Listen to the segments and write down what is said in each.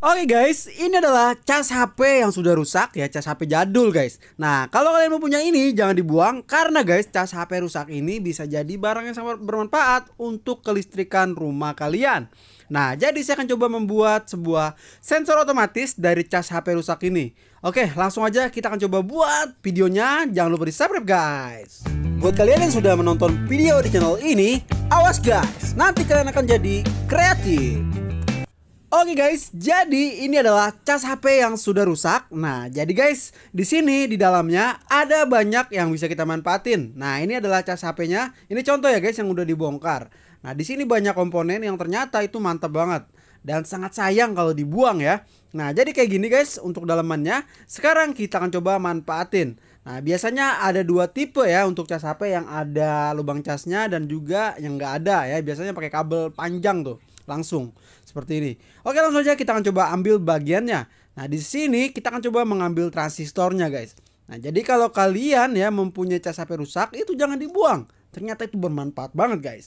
Oke okay guys, ini adalah cas HP yang sudah rusak ya, cas HP jadul guys. Nah, kalau kalian mempunyai ini jangan dibuang karena guys, cas HP rusak ini bisa jadi barang yang sangat bermanfaat untuk kelistrikan rumah kalian. Nah, jadi saya akan coba membuat sebuah sensor otomatis dari cas HP rusak ini. Oke, langsung aja kita akan coba buat videonya. Jangan lupa di subscribe guys. Buat kalian yang sudah menonton video di channel ini, awas guys, nanti kalian akan jadi kreatif. Oke okay guys, jadi ini adalah cas HP yang sudah rusak. Nah, jadi guys, di sini di dalamnya ada banyak yang bisa kita manfaatin. Nah, ini adalah cas HP-nya. Ini contoh ya guys yang udah dibongkar. Nah, di sini banyak komponen yang ternyata itu mantap banget dan sangat sayang kalau dibuang ya. Nah, jadi kayak gini guys untuk dalamannya. Sekarang kita akan coba manfaatin. Nah, biasanya ada dua tipe ya untuk cas HP yang ada lubang casnya dan juga yang nggak ada ya. Biasanya pakai kabel panjang tuh langsung seperti ini. Oke, langsung aja kita akan coba ambil bagiannya. Nah, di sini kita akan coba mengambil transistornya, guys. Nah, jadi kalau kalian ya mempunyai cas HP rusak, itu jangan dibuang. Ternyata itu bermanfaat banget, guys.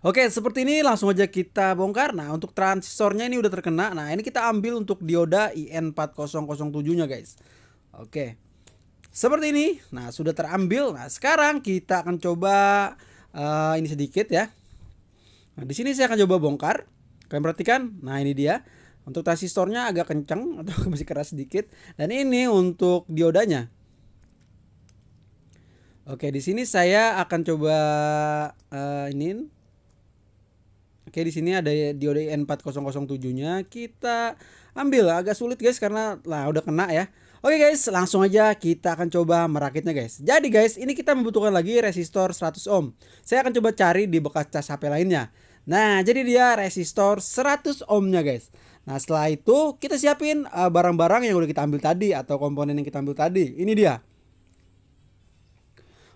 Oke, seperti ini langsung aja kita bongkar. Nah, untuk transistornya ini udah terkena. Nah, ini kita ambil untuk dioda IN4007-nya, guys. Oke. Seperti ini. Nah, sudah terambil. Nah, sekarang kita akan coba uh, ini sedikit ya. Nah, di sini saya akan coba bongkar. Kalian perhatikan. Nah, ini dia. Untuk transistornya agak kencang atau masih keras sedikit. Dan ini untuk diodanya. Oke, di sini saya akan coba uh, ini. Oke, di sini ada dioda N4007-nya. Kita ambil agak sulit guys karena lah udah kena ya. Oke guys, langsung aja kita akan coba merakitnya guys. Jadi guys, ini kita membutuhkan lagi resistor 100 ohm. Saya akan coba cari di bekas cas HP lainnya. Nah, jadi dia resistor 100 ohmnya guys. Nah, setelah itu kita siapin eh, barang-barang uh, yang udah kita ambil tadi atau komponen yang kita ambil tadi. Ini dia.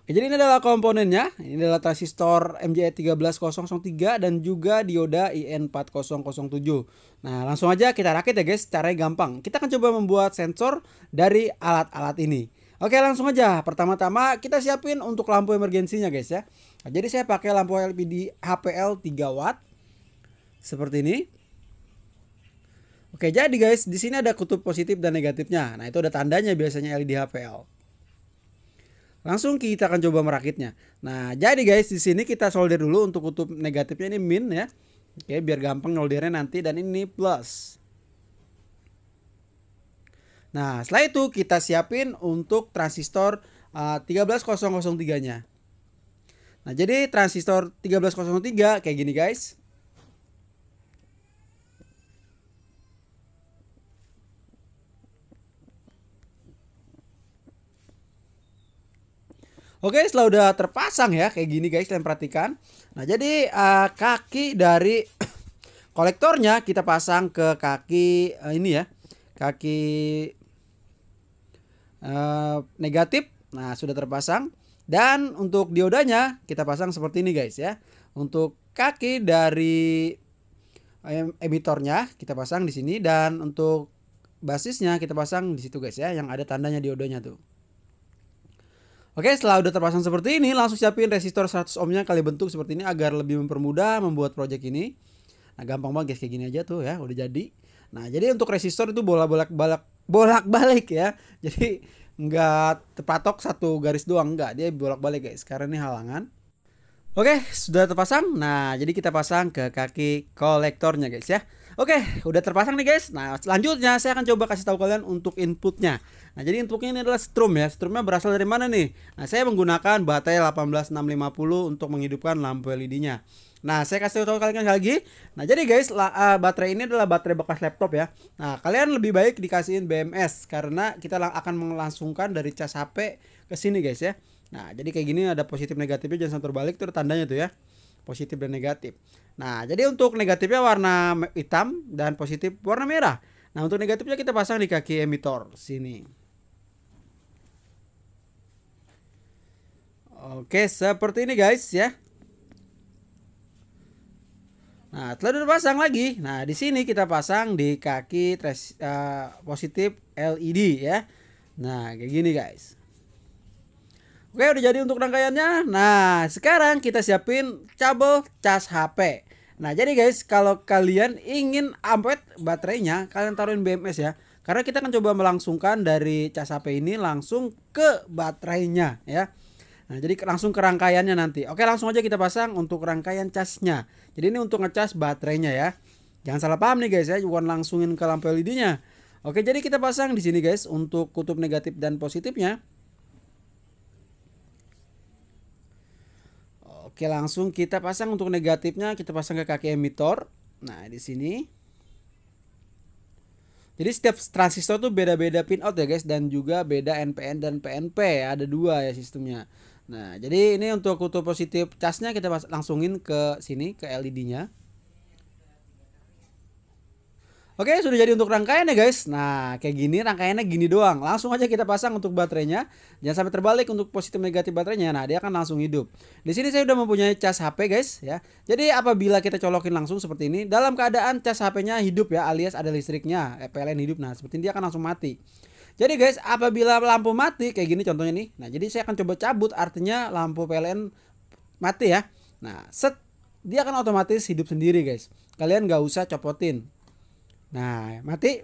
Oke, jadi ini adalah komponennya. Ini adalah transistor MJE13003 dan juga dioda IN4007. Nah, langsung aja kita rakit ya guys, caranya gampang. Kita akan coba membuat sensor dari alat-alat ini. Oke, langsung aja. Pertama-tama kita siapin untuk lampu emergensinya guys ya. Nah, jadi saya pakai lampu LPD HPL 3 watt seperti ini. Oke, jadi guys, di sini ada kutub positif dan negatifnya. Nah, itu ada tandanya biasanya LED HPL. Langsung kita akan coba merakitnya. Nah, jadi guys, di sini kita solder dulu untuk kutub negatifnya ini min ya. Oke, biar gampang soldernya nanti dan ini plus. Nah, setelah itu kita siapin untuk transistor uh, eh, 13003-nya. Nah, jadi transistor 1303 kayak gini, guys. Oke, setelah udah terpasang ya kayak gini guys, kalian perhatikan. Nah, jadi uh, kaki dari kolektornya kita pasang ke kaki uh, ini ya. Kaki uh, negatif. Nah, sudah terpasang. Dan untuk diodanya kita pasang seperti ini guys ya. Untuk kaki dari emitornya kita pasang di sini dan untuk basisnya kita pasang di situ guys ya yang ada tandanya diodanya tuh. Oke, setelah udah terpasang seperti ini, langsung siapin resistor 100 ohmnya kali bentuk seperti ini agar lebih mempermudah membuat project ini. Nah, gampang banget guys kayak gini aja tuh ya, udah jadi. Nah, jadi untuk resistor itu bola bolak balak bolak-balik ya. Jadi nggak terpatok satu garis doang nggak dia bolak-balik guys karena ini halangan oke sudah terpasang nah jadi kita pasang ke kaki kolektornya guys ya Oke, udah terpasang nih guys. Nah, selanjutnya saya akan coba kasih tahu kalian untuk inputnya. Nah, jadi inputnya ini adalah strum ya. Strumnya berasal dari mana nih? Nah, saya menggunakan baterai 18650 untuk menghidupkan lampu LED-nya. Nah, saya kasih tahu kalian lagi. Nah, jadi guys, la, uh, baterai ini adalah baterai bekas laptop ya. Nah, kalian lebih baik dikasihin BMS karena kita akan melangsungkan dari cas HP ke sini guys ya. Nah, jadi kayak gini ada positif negatifnya jangan terbalik itu tandanya tuh ya positif dan negatif. Nah, jadi untuk negatifnya warna hitam dan positif warna merah. Nah, untuk negatifnya kita pasang di kaki emitor sini. Oke, seperti ini guys ya. Nah, telah dipasang lagi. Nah, di sini kita pasang di kaki tres, uh, positif LED ya. Nah, kayak gini guys. Oke, udah jadi untuk rangkaiannya. Nah, sekarang kita siapin cabel cas HP. Nah, jadi guys, kalau kalian ingin ampet baterainya, kalian taruhin BMS ya. Karena kita akan coba melangsungkan dari cas HP ini langsung ke baterainya ya. Nah, jadi langsung ke rangkaiannya nanti. Oke, langsung aja kita pasang untuk rangkaian casnya. Jadi ini untuk ngecas baterainya ya. Jangan salah paham nih guys ya, bukan langsungin ke lampu LED-nya. Oke, jadi kita pasang di sini guys untuk kutub negatif dan positifnya. Oke, langsung kita pasang untuk negatifnya kita pasang ke kaki emitor. Nah, di sini. Jadi setiap transistor tuh beda-beda pinout ya guys dan juga beda NPN dan PNP ya. ada dua ya sistemnya. Nah, jadi ini untuk kutub positif casnya kita langsungin ke sini ke LED-nya. Oke, sudah jadi untuk rangkaiannya guys. Nah, kayak gini rangkaiannya gini doang. Langsung aja kita pasang untuk baterainya. Jangan sampai terbalik untuk positif negatif baterainya. Nah, dia akan langsung hidup. Di sini saya sudah mempunyai cas HP guys ya. Jadi apabila kita colokin langsung seperti ini dalam keadaan cas HP-nya hidup ya alias ada listriknya, eh, PLN hidup. Nah, seperti ini dia akan langsung mati. Jadi guys, apabila lampu mati kayak gini contohnya nih. Nah, jadi saya akan coba cabut artinya lampu PLN mati ya. Nah, set dia akan otomatis hidup sendiri guys. Kalian gak usah copotin Nah, mati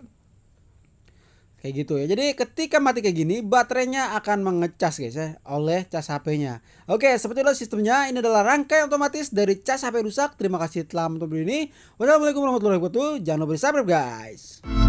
kayak gitu ya. Jadi ketika mati kayak gini, baterainya akan mengecas guys ya oleh cas HP-nya. Oke, seperti itu sistemnya. Ini adalah rangkaian otomatis dari cas HP rusak. Terima kasih telah menonton video ini. Wassalamualaikum warahmatullahi wabarakatuh. Jangan lupa di subscribe guys.